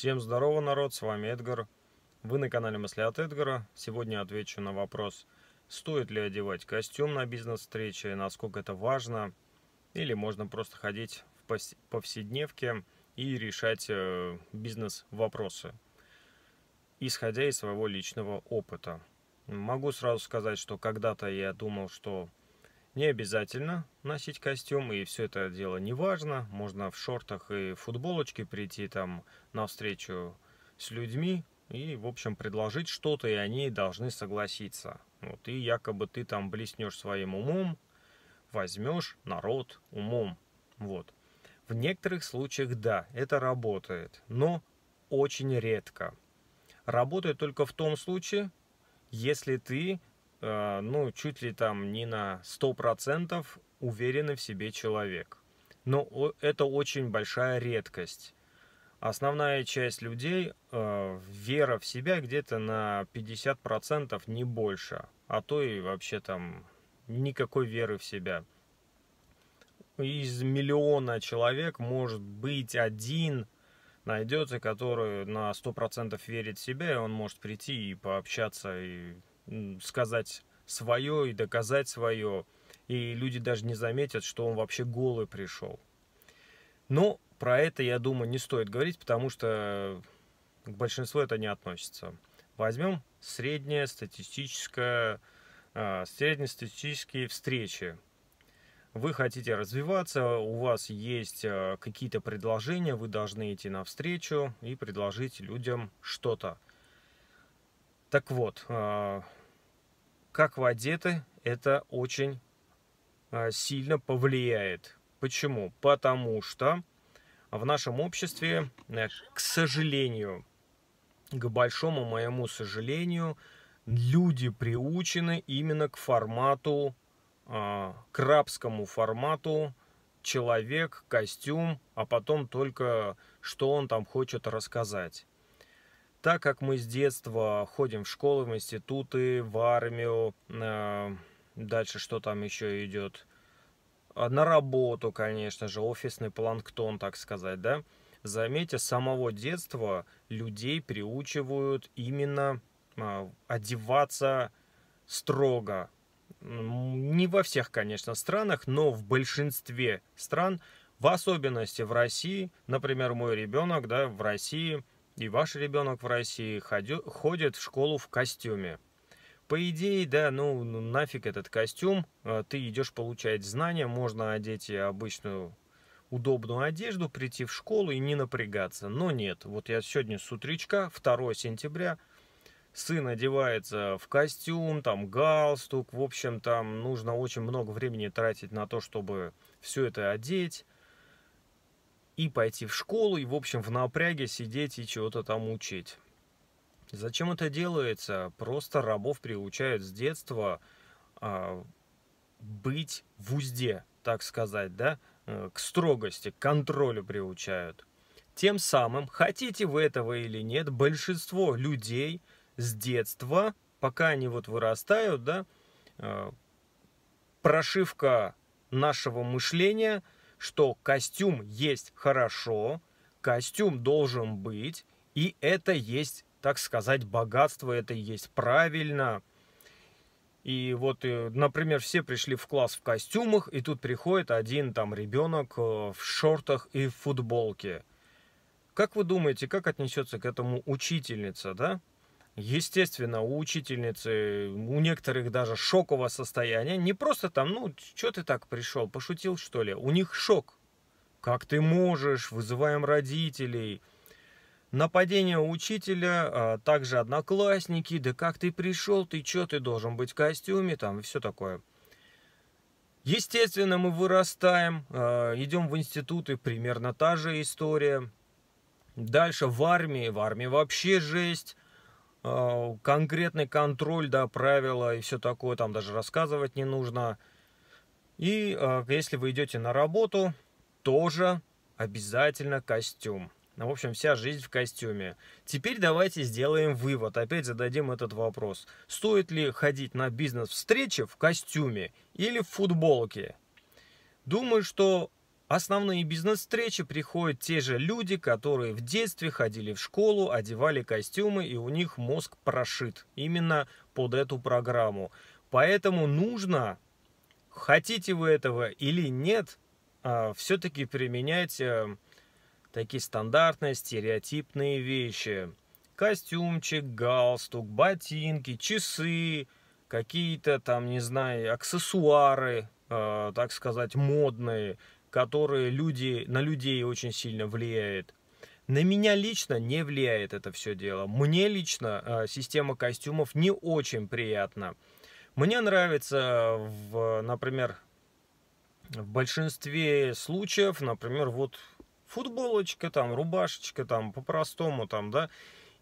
Всем здорово, народ, с вами Эдгар. Вы на канале Мысли от Эдгара. Сегодня отвечу на вопрос, стоит ли одевать костюм на бизнес-встрече, насколько это важно, или можно просто ходить в повседневке и решать э, бизнес-вопросы, исходя из своего личного опыта. Могу сразу сказать, что когда-то я думал, что не обязательно носить костюм, и все это дело не важно. Можно в шортах и футболочке прийти там на встречу с людьми и, в общем, предложить что-то, и они должны согласиться. Вот, и якобы ты там блеснешь своим умом, возьмешь народ умом. Вот. В некоторых случаях, да, это работает, но очень редко. Работает только в том случае, если ты Э, ну, чуть ли там не на 100% уверенный в себе человек. Но это очень большая редкость. Основная часть людей, э, вера в себя где-то на 50%, не больше. А то и вообще там никакой веры в себя. Из миллиона человек, может быть, один найдется, который на 100% верит в себя, и он может прийти и пообщаться, и сказать свое и доказать свое. И люди даже не заметят, что он вообще голый пришел. Но ну, про это, я думаю, не стоит говорить, потому что к большинству это не относится. Возьмем среднее статистическое, а, среднестатистические встречи. Вы хотите развиваться, у вас есть а, какие-то предложения, вы должны идти навстречу и предложить людям что-то. Так вот, а, как вы одеты, это очень а, сильно повлияет. Почему? Потому что в нашем обществе, э, к сожалению, к большому моему сожалению, люди приучены именно к формату, а, к рабскому формату человек, костюм, а потом только что он там хочет рассказать. Так как мы с детства ходим в школы, в институты, в армию, э, дальше что там еще идет, а, на работу, конечно же, офисный планктон, так сказать, да, заметьте, с самого детства людей приучивают именно а, одеваться строго. Не во всех, конечно, странах, но в большинстве стран, в особенности в России, например, мой ребенок, да, в России – и ваш ребенок в России ходит в школу в костюме. По идее, да, ну, ну нафиг этот костюм, э, ты идешь получать знания, можно одеть обычную удобную одежду, прийти в школу и не напрягаться. Но нет, вот я сегодня с утречка, 2 сентября, сын одевается в костюм, там галстук, в общем, там нужно очень много времени тратить на то, чтобы все это одеть и пойти в школу, и, в общем, в напряге сидеть и чего-то там учить. Зачем это делается? Просто рабов приучают с детства а, быть в узде, так сказать, да, э, к строгости, к контролю приучают. Тем самым, хотите вы этого или нет, большинство людей с детства, пока они вот вырастают, да, э, прошивка нашего мышления – что костюм есть хорошо, костюм должен быть, и это есть, так сказать, богатство, это есть правильно. И вот, э, например, все пришли в класс в костюмах, и тут приходит один там ребенок э, в шортах и в футболке. Как вы думаете, как отнесется к этому учительница, да? Естественно, у учительницы, у некоторых даже шокового состояния. Не просто там, ну, что ты так пришел, пошутил что ли? У них шок. Как ты можешь? Вызываем родителей. Нападение учителя, а также одноклассники. Да как ты пришел? Ты что? Ты должен быть в костюме там и все такое. Естественно, мы вырастаем, а, идем в институты, примерно та же история. Дальше в армии, в армии вообще жесть Э, конкретный контроль, да, правила и все такое, там даже рассказывать не нужно. И э, если вы идете на работу, тоже обязательно костюм. Ну, в общем, вся жизнь в костюме. Теперь давайте сделаем вывод. Опять зададим этот вопрос. Стоит ли ходить на бизнес-встречи в костюме или в футболке? Думаю, что основные бизнес-встречи приходят те же люди, которые в детстве ходили в школу, одевали костюмы, и у них мозг прошит именно под эту программу. Поэтому нужно, хотите вы этого или нет, а, все-таки применять э, такие стандартные, стереотипные вещи. Костюмчик, галстук, ботинки, часы, какие-то там, не знаю, аксессуары, э, так сказать, модные – которые люди, на людей очень сильно влияет. На меня лично не влияет это все дело. Мне лично э, система костюмов не очень приятна. Мне нравится, в, например, в большинстве случаев, например, вот футболочка, там, рубашечка, там, по-простому, там, да,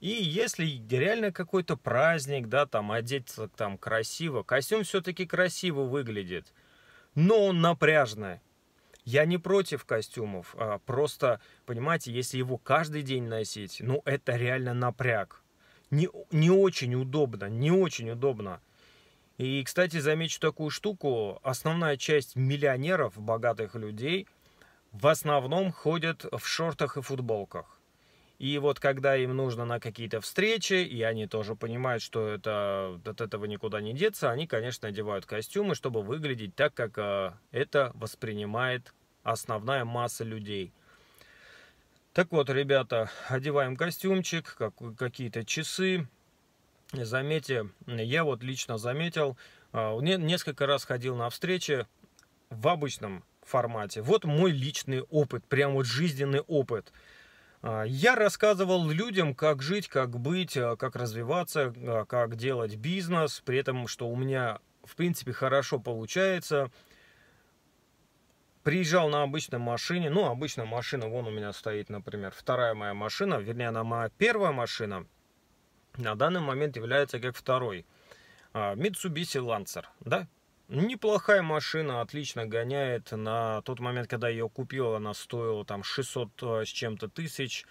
и если реально какой-то праздник, да, там, одеться там красиво, костюм все-таки красиво выглядит, но он напряжный. Я не против костюмов, а, просто, понимаете, если его каждый день носить, ну это реально напряг. Не, не очень удобно, не очень удобно. И, кстати, замечу такую штуку. Основная часть миллионеров, богатых людей, в основном ходят в шортах и футболках. И вот когда им нужно на какие-то встречи, и они тоже понимают, что это, от этого никуда не деться, они, конечно, одевают костюмы, чтобы выглядеть так, как а, это воспринимает основная масса людей. Так вот, ребята, одеваем костюмчик, какие-то часы. Заметьте, я вот лично заметил, а, несколько раз ходил на встречи в обычном формате. Вот мой личный опыт, прям вот жизненный опыт. А, я рассказывал людям, как жить, как быть, а, как развиваться, как делать бизнес, при этом, что у меня, в принципе, хорошо получается – Приезжал на обычной машине, ну, обычная машина, вон у меня стоит, например, вторая моя машина, вернее, она моя первая машина, на данный момент является как второй. А, Mitsubishi Lancer, да? Неплохая машина, отлично гоняет. На тот момент, когда ее купил, она стоила там 600 э, с чем-то тысяч.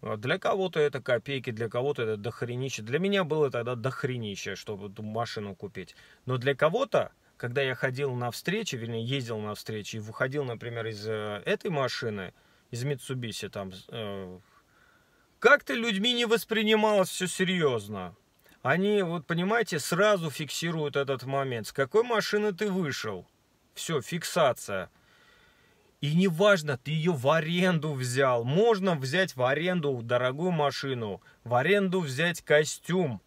А, для кого-то это копейки, для кого-то это дохренище. Для меня было тогда дохренище, чтобы эту машину купить. Но для кого-то когда я ходил на встречи, вернее, ездил на встречи и выходил, например, из э, этой машины, из Митсубиси, там, э, как-то людьми не воспринималось все серьезно. Они, вот понимаете, сразу фиксируют этот момент. С какой машины ты вышел? Все, фиксация. И неважно, ты ее в аренду взял. Можно взять в аренду дорогую машину, в аренду взять костюм,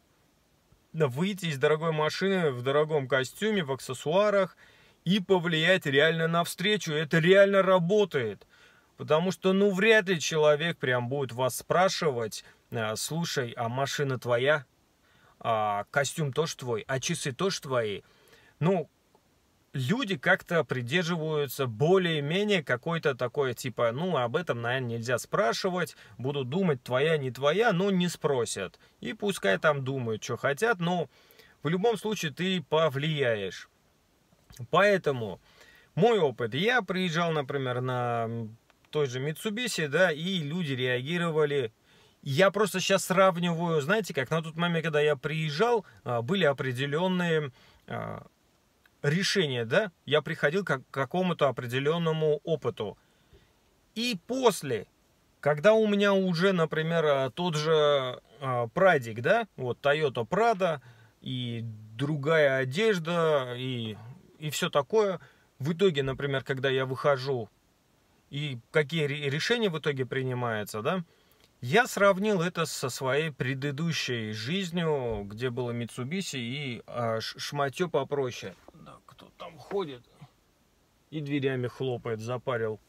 выйти из дорогой машины в дорогом костюме, в аксессуарах и повлиять реально на встречу. Это реально работает. Потому что, ну, вряд ли человек прям будет вас спрашивать, э, слушай, а машина твоя? А костюм тоже твой? А часы тоже твои? Ну, люди как-то придерживаются более-менее какой-то такой, типа, ну, об этом, наверное, нельзя спрашивать, буду думать, твоя, не твоя, но не спросят. И пускай там думают, что хотят, но в любом случае ты повлияешь. Поэтому мой опыт. Я приезжал, например, на той же Mitsubishi, да, и люди реагировали я просто сейчас сравниваю, знаете, как на тот момент, когда я приезжал, а, были определенные а, решение, да, я приходил к какому-то определенному опыту. И после, когда у меня уже, например, э, тот же э, Прадик, да, вот Toyota Prado и другая одежда и, и все такое, в итоге, например, когда я выхожу и какие решения в итоге принимаются, да, я сравнил это со своей предыдущей жизнью, где было Митсубиси и а, шматье попроще. Да, кто там ходит и дверями хлопает, запарил.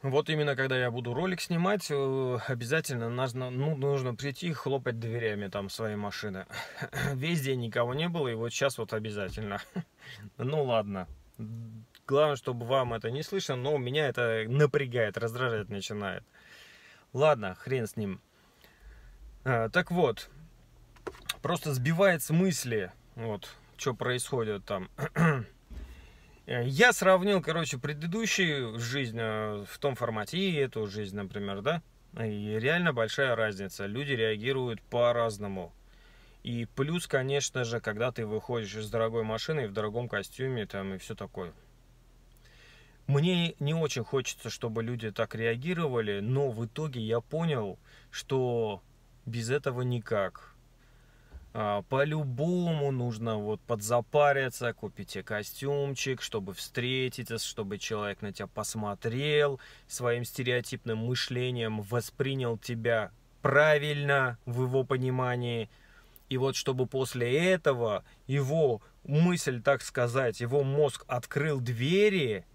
Вот именно когда я буду ролик снимать, э, обязательно нужно, ну, нужно прийти и хлопать дверями там своей машины. Весь день никого не было, и вот сейчас вот обязательно. Ну ладно, Главное, чтобы вам это не слышно, но меня это напрягает, раздражает начинает. Ладно, хрен с ним. А, так вот, просто сбивает с мысли, вот, что происходит там. Э, я сравнил, короче, предыдущую жизнь э, в том формате и эту жизнь, например, да? И реально большая разница. Люди реагируют по-разному. И плюс, конечно же, когда ты выходишь из дорогой машины в дорогом костюме там и все такое. Мне не очень хочется, чтобы люди так реагировали, но в итоге я понял, что без этого никак. А, по-любому нужно вот подзапариться, купить купите костюмчик, чтобы встретиться, чтобы человек на тебя посмотрел, своим стереотипным мышлением воспринял тебя правильно в его понимании. И вот чтобы после этого его мысль, так сказать, его мозг открыл двери –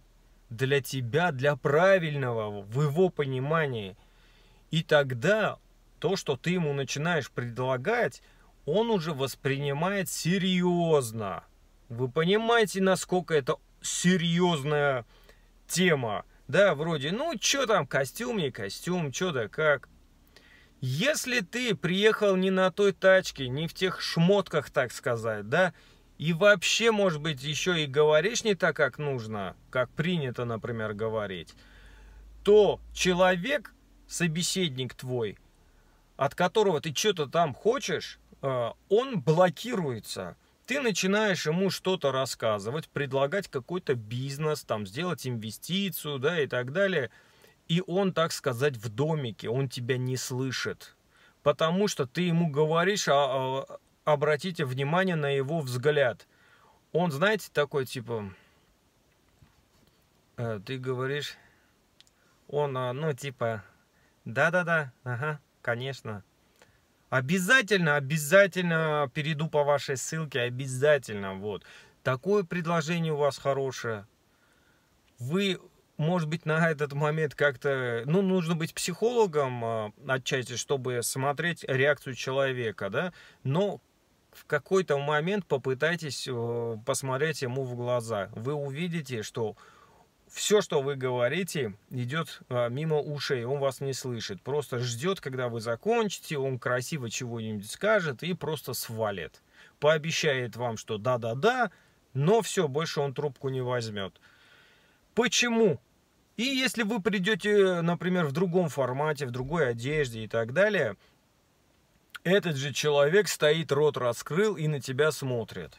для тебя, для правильного, в его понимании. И тогда то, что ты ему начинаешь предлагать, он уже воспринимает серьезно. Вы понимаете, насколько это серьезная тема? Да, вроде, ну, что там, костюм, не костюм, что да как. Если ты приехал не на той тачке, не в тех шмотках, так сказать, да, и вообще, может быть, еще и говоришь не так, как нужно, как принято, например, говорить, то человек, собеседник твой, от которого ты что-то там хочешь, э, он блокируется. Ты начинаешь ему что-то рассказывать, предлагать какой-то бизнес, там, сделать инвестицию, да, и так далее. И он, так сказать, в домике, он тебя не слышит. Потому что ты ему говоришь о, а, а, обратите внимание на его взгляд. Он, знаете, такой типа, э, ты говоришь, он, а, ну, типа, да-да-да, ага, конечно. Обязательно, обязательно перейду по вашей ссылке, обязательно, вот. Такое предложение у вас хорошее. Вы, может быть, на этот момент как-то, ну, нужно быть психологом а, отчасти, чтобы смотреть реакцию человека, да, но в какой-то момент попытайтесь э, посмотреть ему в глаза. Вы увидите, что все, что вы говорите, идет э, мимо ушей, он вас не слышит. Просто ждет, когда вы закончите, он красиво чего-нибудь скажет и просто свалит. Пообещает вам, что да-да-да, но все, больше он трубку не возьмет. Почему? И если вы придете, э, например, в другом формате, в другой одежде и так далее – этот же человек стоит, рот раскрыл и на тебя смотрит.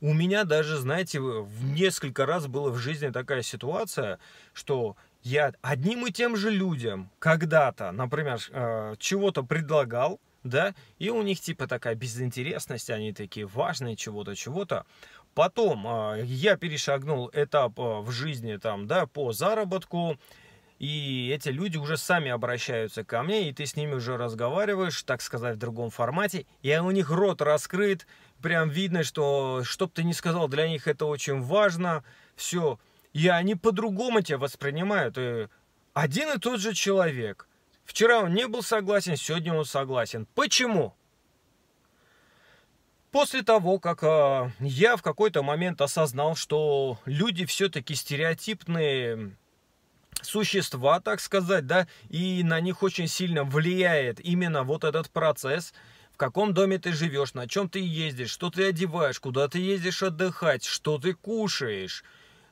У меня даже, знаете, в несколько раз была в жизни такая ситуация, что я одним и тем же людям когда-то, например, э, чего-то предлагал, да, и у них типа такая безинтересность, они такие важные, чего-то, чего-то. Потом э, я перешагнул этап э, в жизни там, да, по заработку, и эти люди уже сами обращаются ко мне, и ты с ними уже разговариваешь, так сказать, в другом формате, и у них рот раскрыт, прям видно, что, что бы ты ни сказал, для них это очень важно, все. И они по-другому тебя воспринимают. И один и тот же человек. Вчера он не был согласен, сегодня он согласен. Почему? После того, как э, я в какой-то момент осознал, что люди все-таки стереотипные, существа, так сказать, да, и на них очень сильно влияет именно вот этот процесс, в каком доме ты живешь, на чем ты ездишь, что ты одеваешь, куда ты ездишь отдыхать, что ты кушаешь,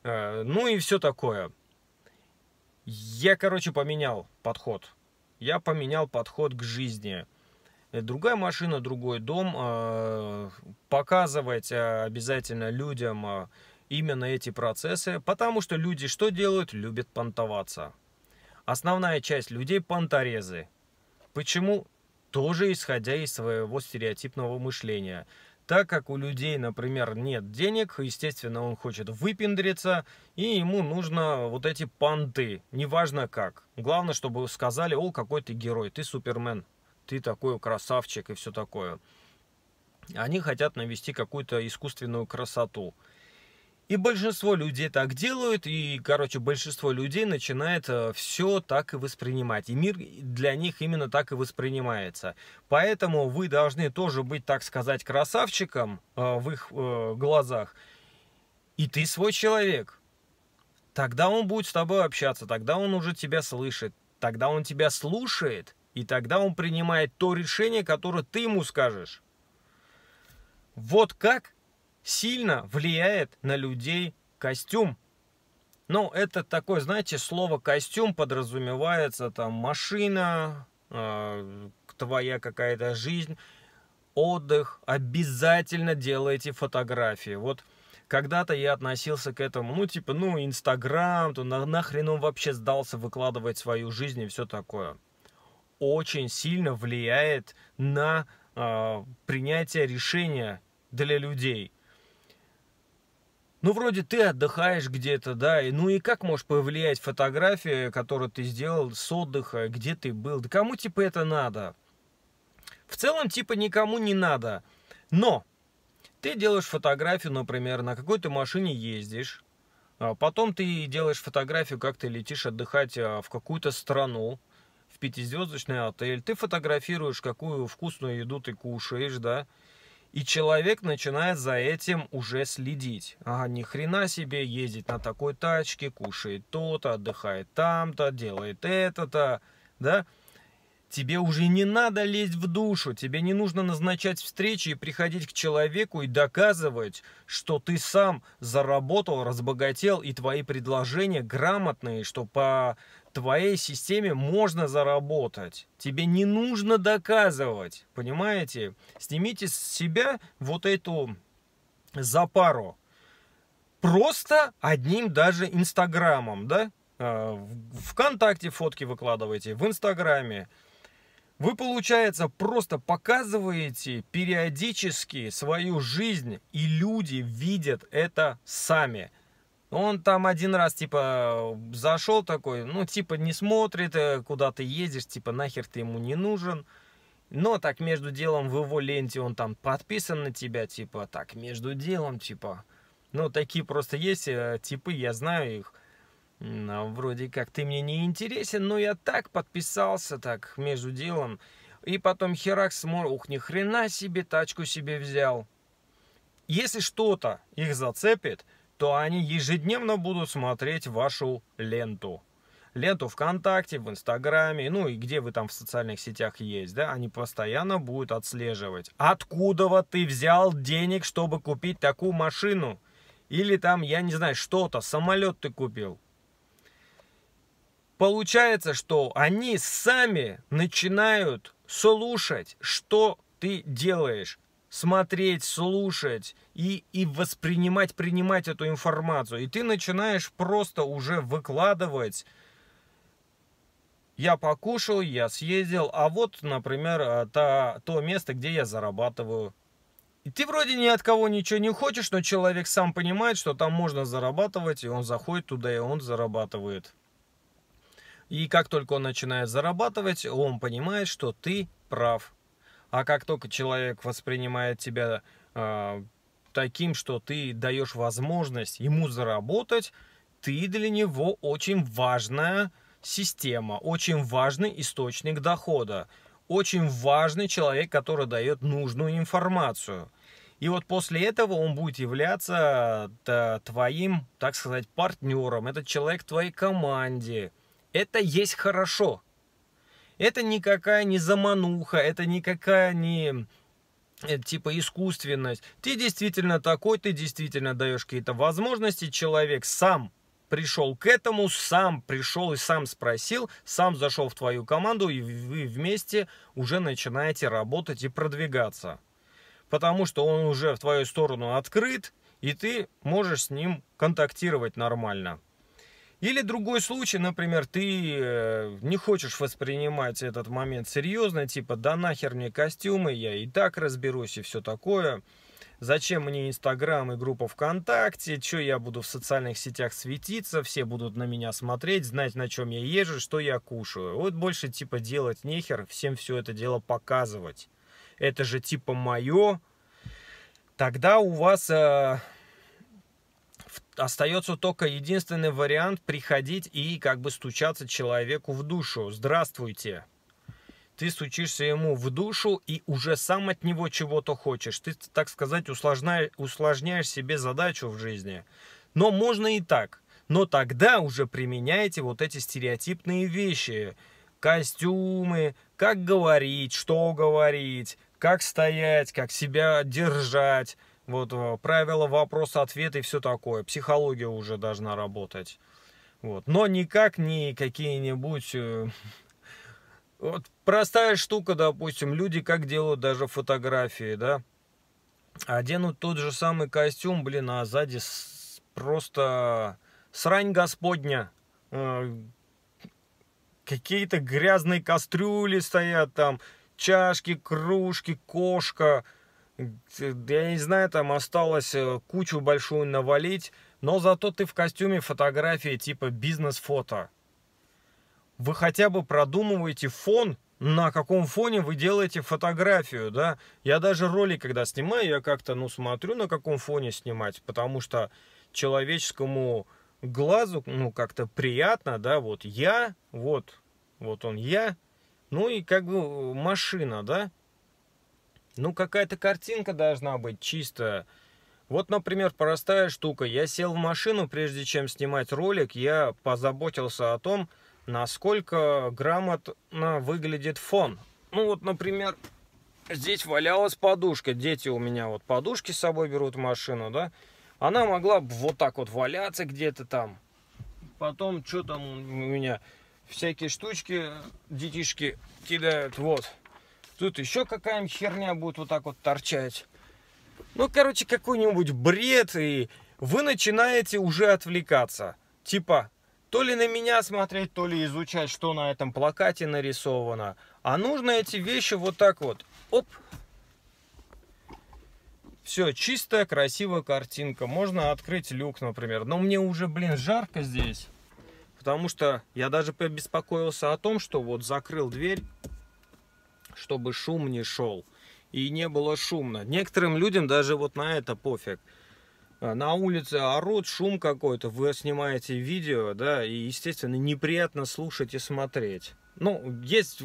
э, ну и все такое. Я, короче, поменял подход. Я поменял подход к жизни. Э, другая машина, другой дом. Э, показывать э, обязательно людям э, именно эти процессы, потому что люди что делают? Любят понтоваться. Основная часть людей – понторезы. Почему? Тоже исходя из своего стереотипного мышления. Так как у людей, например, нет денег, естественно, он хочет выпендриться, и ему нужно вот эти понты, неважно как. Главное, чтобы сказали, о, какой ты герой, ты супермен, ты такой красавчик и все такое. Они хотят навести какую-то искусственную красоту – и большинство людей так делают, и, короче, большинство людей начинает э, все так и воспринимать. И мир для них именно так и воспринимается. Поэтому вы должны тоже быть, так сказать, красавчиком э, в их э, глазах. И ты свой человек. Тогда он будет с тобой общаться, тогда он уже тебя слышит, тогда он тебя слушает, и тогда он принимает то решение, которое ты ему скажешь. Вот как сильно влияет на людей костюм. Ну, это такое, знаете, слово костюм подразумевается там машина, э, твоя какая-то жизнь, отдых. Обязательно делайте фотографии. Вот когда-то я относился к этому, ну, типа, ну, Инстаграм, то на, нахрен он вообще сдался выкладывать свою жизнь и все такое. Очень сильно влияет на э, принятие решения для людей. Ну, вроде ты отдыхаешь где-то, да, и ну и как можешь повлиять фотография, которую ты сделал с отдыха, где ты был, да кому типа это надо? В целом типа никому не надо, но ты делаешь фотографию, например, на какой-то машине ездишь, а, потом ты делаешь фотографию, как ты летишь отдыхать а, в какую-то страну, в пятизвездочный отель, ты фотографируешь, какую вкусную еду ты кушаешь, да, и человек начинает за этим уже следить. Ага, ни хрена себе ездить на такой тачке, кушает то-то, отдыхает там-то, делает это-то, да? Тебе уже не надо лезть в душу, тебе не нужно назначать встречи и приходить к человеку и доказывать, что ты сам заработал, разбогател, и твои предложения грамотные, что по твоей системе можно заработать. Тебе не нужно доказывать, понимаете? Снимите с себя вот эту запару. Просто одним даже Инстаграмом, да? А, ВКонтакте фотки выкладываете, в Инстаграме. Вы, получается, просто показываете периодически свою жизнь, и люди видят это сами – он там один раз, типа, зашел такой, ну, типа, не смотрит, э, куда ты едешь, типа, нахер ты ему не нужен. Но так между делом в его ленте он там подписан на тебя, типа, так между делом, типа. Ну, такие просто есть э, типы, я знаю их. Ну, вроде как ты мне не интересен, но я так подписался, так, между делом. И потом херак смор, ух, ни хрена себе, тачку себе взял. Если что-то их зацепит, то они ежедневно будут смотреть вашу ленту. Ленту ВКонтакте, в Инстаграме, ну и где вы там в социальных сетях есть, да, они постоянно будут отслеживать. Откуда вот ты взял денег, чтобы купить такую машину? Или там, я не знаю, что-то, самолет ты купил. Получается, что они сами начинают слушать, что ты делаешь смотреть, слушать и, и воспринимать, принимать эту информацию. И ты начинаешь просто уже выкладывать. Я покушал, я съездил, а вот, например, а, то, то место, где я зарабатываю. И ты вроде ни от кого ничего не хочешь, но человек сам понимает, что там можно зарабатывать, и он заходит туда, и он зарабатывает. И как только он начинает зарабатывать, он понимает, что ты прав, а как только человек воспринимает тебя э, таким, что ты даешь возможность ему заработать, ты для него очень важная система, очень важный источник дохода, очень важный человек, который дает нужную информацию. И вот после этого он будет являться твоим, так сказать, партнером. Этот человек в твоей команде. Это есть хорошо. Это никакая не замануха, это никакая не э, типа искусственность. Ты действительно такой, ты действительно даешь какие-то возможности. Человек сам пришел к этому, сам пришел и сам спросил, сам зашел в твою команду, и вы вместе уже начинаете работать и продвигаться. Потому что он уже в твою сторону открыт, и ты можешь с ним контактировать нормально. Или другой случай, например, ты э, не хочешь воспринимать этот момент серьезно, типа, да нахер мне костюмы, я и так разберусь и все такое. Зачем мне Инстаграм и группа ВКонтакте, че я буду в социальных сетях светиться, все будут на меня смотреть, знать, на чем я езжу, что я кушаю. Вот больше типа делать нехер, всем все это дело показывать. Это же типа мое. Тогда у вас э, остается только единственный вариант приходить и как бы стучаться человеку в душу. Здравствуйте. Ты стучишься ему в душу и уже сам от него чего-то хочешь. Ты, так сказать, усложняешь, усложняешь себе задачу в жизни. Но можно и так. Но тогда уже применяете вот эти стереотипные вещи. Костюмы, как говорить, что говорить, как стоять, как себя держать вот э, правила вопрос-ответ и все такое. Психология уже должна работать. Вот. Но никак не какие-нибудь... Э, вот простая штука, допустим, люди как делают даже фотографии, да? Оденут тот же самый костюм, блин, а сзади просто срань господня. Э, какие-то грязные кастрюли стоят там, чашки, кружки, кошка – я не знаю, там осталось э, кучу большую навалить, но зато ты в костюме фотографии типа бизнес-фото. Вы хотя бы продумываете фон, на каком фоне вы делаете фотографию, да? Я даже ролик, когда снимаю, я как-то, ну, смотрю, на каком фоне снимать, потому что человеческому глазу, ну, как-то приятно, да, вот я, вот, вот он я, ну и как бы э, машина, да? Ну, какая-то картинка должна быть чистая. Вот, например, простая штука. Я сел в машину, прежде чем снимать ролик, я позаботился о том, насколько грамотно выглядит фон. Ну, вот, например, здесь валялась подушка. Дети у меня вот подушки с собой берут в машину, да. Она могла бы вот так вот валяться где-то там. Потом, что там у меня, всякие штучки детишки кидают, вот. Тут еще какая-нибудь херня будет вот так вот торчать. Ну, короче, какой-нибудь бред, и вы начинаете уже отвлекаться. Типа, то ли на меня смотреть, то ли изучать, что на этом плакате нарисовано. А нужно эти вещи вот так вот. Оп. Все, чистая, красивая картинка. Можно открыть люк, например. Но мне уже, блин, жарко здесь. Потому что я даже побеспокоился о том, что вот закрыл дверь чтобы шум не шел. И не было шумно. Некоторым людям даже вот на это пофиг. А, на улице орут, шум какой-то, вы снимаете видео, да, и, естественно, неприятно слушать и смотреть. Ну, есть,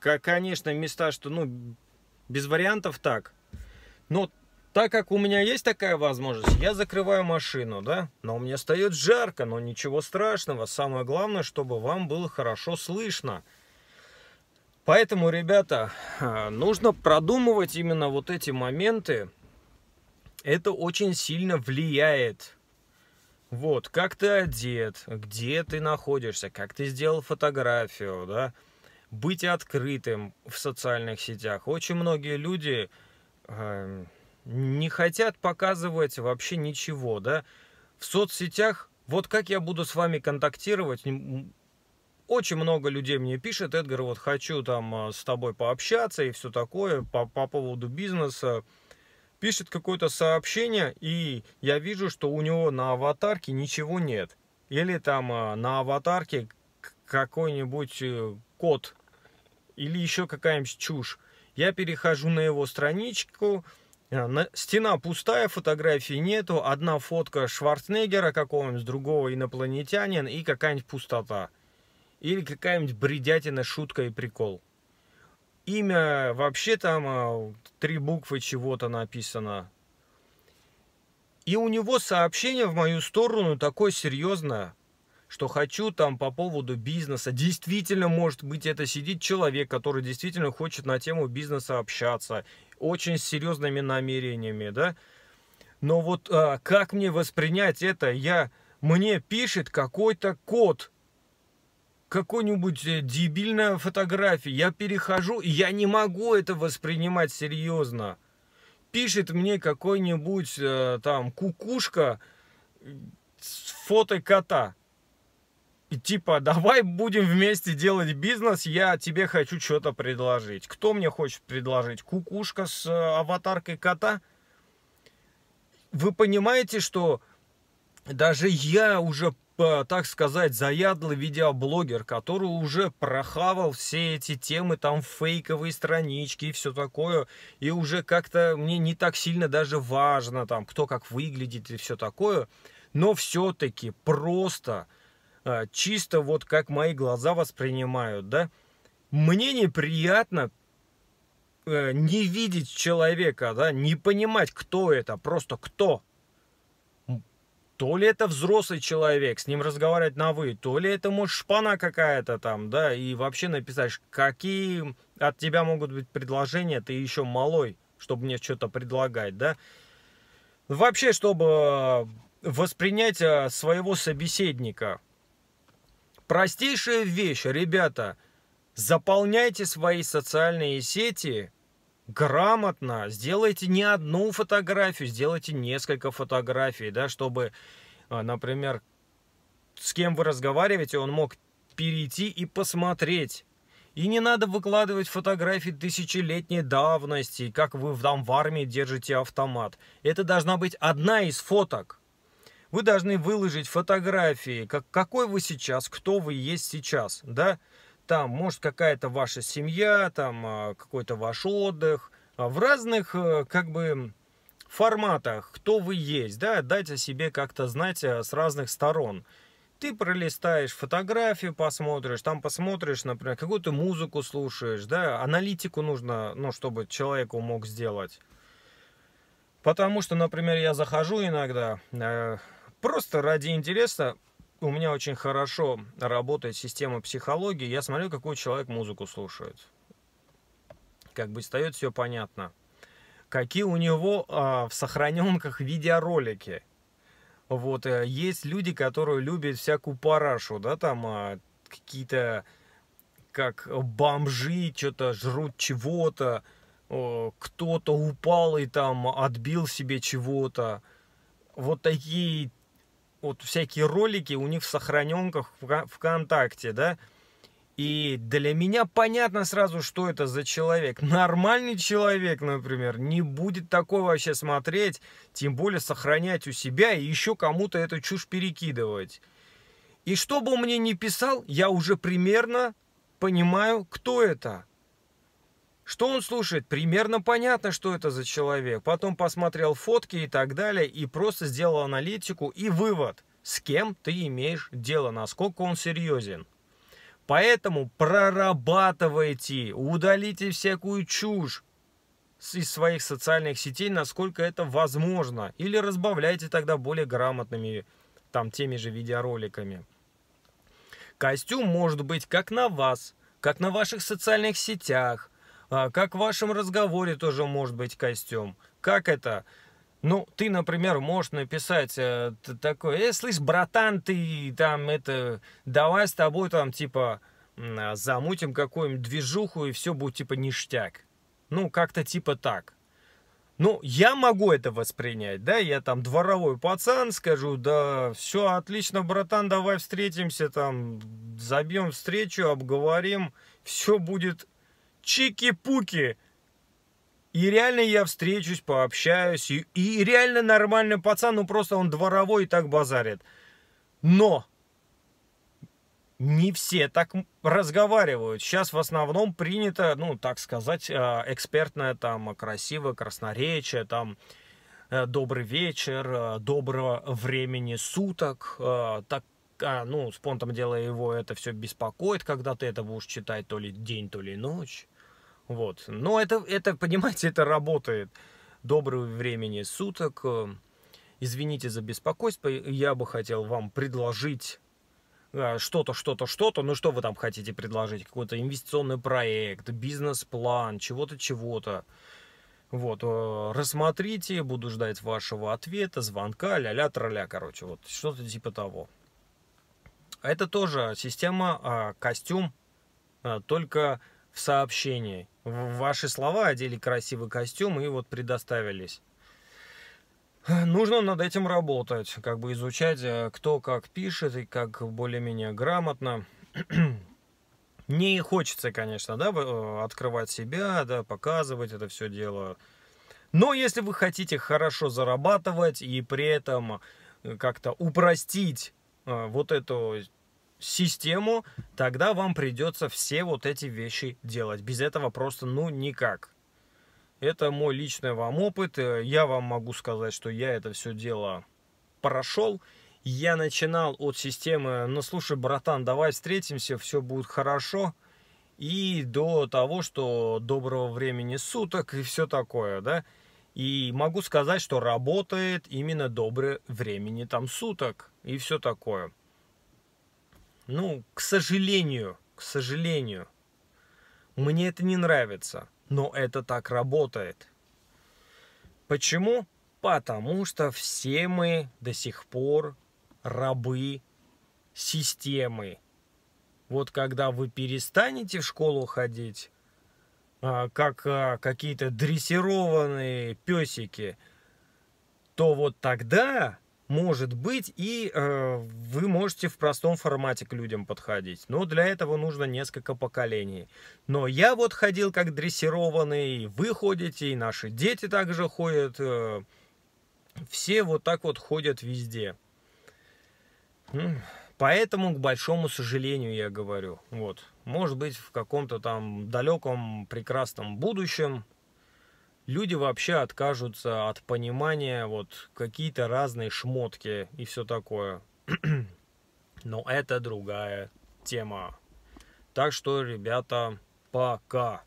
конечно, места, что, ну, без вариантов так. Но так как у меня есть такая возможность, я закрываю машину, да, но мне встает жарко, но ничего страшного. Самое главное, чтобы вам было хорошо слышно. Поэтому, ребята, э, нужно продумывать именно вот эти моменты. Это очень сильно влияет. Вот, как ты одет, где ты находишься, как ты сделал фотографию, да. Быть открытым в социальных сетях. Очень многие люди э, не хотят показывать вообще ничего, да. В соцсетях, вот как я буду с вами контактировать, очень много людей мне пишет, Эдгар, вот хочу там э, с тобой пообщаться и все такое по, по поводу бизнеса. Пишет какое-то сообщение, и я вижу, что у него на аватарке ничего нет. Или там э, на аватарке какой-нибудь э, код, или еще какая-нибудь чушь. Я перехожу на его страничку, Стена пустая, фотографий нету, одна фотка Шварценеггера какого-нибудь, другого инопланетянина и какая-нибудь пустота или какая-нибудь бредятина, шутка и прикол. Имя вообще там а, три буквы чего-то написано. И у него сообщение в мою сторону такое серьезное, что хочу там по поводу бизнеса. Действительно, может быть, это сидит человек, который действительно хочет на тему бизнеса общаться, очень с серьезными намерениями, да. Но вот а, как мне воспринять это? Я, мне пишет какой-то код – какой-нибудь э, дебильная фотография. Я перехожу, и я не могу это воспринимать серьезно. Пишет мне какой-нибудь э, там кукушка э, с фото кота. И типа, давай будем вместе делать бизнес, я тебе хочу что-то предложить. Кто мне хочет предложить? Кукушка с э, аватаркой кота? Вы понимаете, что даже я уже, э, так сказать, заядлый видеоблогер, который уже прохавал все эти темы, там фейковые странички и все такое, и уже как-то мне не так сильно даже важно, там, кто как выглядит и все такое, но все-таки просто, э, чисто вот как мои глаза воспринимают, да, мне неприятно э, не видеть человека, да, не понимать, кто это, просто кто, то ли это взрослый человек, с ним разговаривать на «вы», то ли это, может, шпана какая-то там, да, и вообще написать, какие от тебя могут быть предложения, ты еще малой, чтобы мне что-то предлагать, да. Вообще, чтобы воспринять а, своего собеседника. Простейшая вещь, ребята, заполняйте свои социальные сети – грамотно, сделайте не одну фотографию, сделайте несколько фотографий, да, чтобы, а, например, с кем вы разговариваете, он мог перейти и посмотреть. И не надо выкладывать фотографии тысячелетней давности, как вы там в армии держите автомат. Это должна быть одна из фоток. Вы должны выложить фотографии, как, какой вы сейчас, кто вы есть сейчас, да, там, может, какая-то ваша семья, там, а, какой-то ваш отдых, а, в разных, э, как бы, форматах, кто вы есть, да, дать о себе как-то знать э, с разных сторон. Ты пролистаешь фотографию, посмотришь, там посмотришь, например, какую-то музыку слушаешь, да, аналитику нужно, ну, чтобы человеку мог сделать. Потому что, например, я захожу иногда, э, просто ради интереса у меня очень хорошо работает система психологии. Я смотрю, какой человек музыку слушает. Как бы встает все понятно. Какие у него э, в сохраненках видеоролики. Вот, э, есть люди, которые любят всякую парашу, да, там э, какие-то как бомжи, что-то жрут чего-то, кто-то упал и там отбил себе чего-то. Вот такие вот всякие ролики у них в сохраненках ВКонтакте, да, и для меня понятно сразу, что это за человек. Нормальный человек, например, не будет такой вообще смотреть, тем более сохранять у себя и еще кому-то эту чушь перекидывать. И что бы он мне ни писал, я уже примерно понимаю, кто это. Что он слушает? Примерно понятно, что это за человек. Потом посмотрел фотки и так далее, и просто сделал аналитику и вывод, с кем ты имеешь дело, насколько он серьезен. Поэтому прорабатывайте, удалите всякую чушь из своих социальных сетей, насколько это возможно. Или разбавляйте тогда более грамотными, там, теми же видеороликами. Костюм может быть как на вас, как на ваших социальных сетях, а как в вашем разговоре тоже может быть костюм. Как это? Ну, ты, например, можешь написать э, такое, э, слышь, братан, ты там это, давай с тобой там типа а, замутим какую-нибудь движуху и все будет типа ништяк. Ну, как-то типа так. Ну, я могу это воспринять, да, я там дворовой пацан, скажу, да, все отлично, братан, давай встретимся, там, забьем встречу, обговорим, все будет чики-пуки. И реально я встречусь, пообщаюсь. И, и реально нормальный пацан, ну просто он дворовой и так базарит. Но не все так разговаривают. Сейчас в основном принято, ну, так сказать, а, экспертное там а, красивое красноречие, там э, добрый вечер, э, доброго времени суток, э, так а, ну, с понтом дела его это все беспокоит, когда ты это будешь читать то ли день, то ли ночь. Вот. Но это, это, понимаете, это работает. Доброго времени суток. Эм, извините за беспокойство. Я бы хотел вам предложить э, что-то, что-то, что-то. Ну, что вы там хотите предложить? Какой-то инвестиционный проект, бизнес-план, чего-то, чего-то. Вот, э, рассмотрите, буду ждать вашего ответа, звонка, ля-ля, троля, короче, вот, что-то типа того. А это тоже система, а, костюм, э, только в сообщении. Ваши слова одели красивый костюм и вот предоставились. Нужно над этим работать, как бы изучать, э, кто как пишет и как более-менее грамотно. Не хочется, конечно, да, э, открывать себя, да, показывать это все дело. Но если вы хотите хорошо зарабатывать и при этом э, как-то упростить вот эту систему, тогда вам придется все вот эти вещи делать. Без этого просто ну никак. Это мой личный вам опыт. Э, я вам могу сказать, что я это все дело прошел. Я начинал от системы, ну слушай, братан, давай встретимся, все будет хорошо. И до того, что доброго времени суток и все такое, да. И могу сказать, что работает именно доброе времени там суток и все такое. Ну, к сожалению, к сожалению. Мне это не нравится, но это так работает. Почему? Потому что все мы до сих пор рабы системы. Вот когда вы перестанете в школу ходить, а, как а, какие-то дрессированные песики, то вот тогда может быть, и э, вы можете в простом формате к людям подходить. Но для этого нужно несколько поколений. Но я вот ходил как дрессированный, вы ходите, и наши дети также ходят. Э, все вот так вот ходят везде. Поэтому, к большому сожалению, я говорю, вот, может быть, в каком-то там далеком прекрасном будущем люди вообще откажутся от понимания, вот какие-то разные шмотки и все такое. Но это другая тема. Так что, ребята, пока.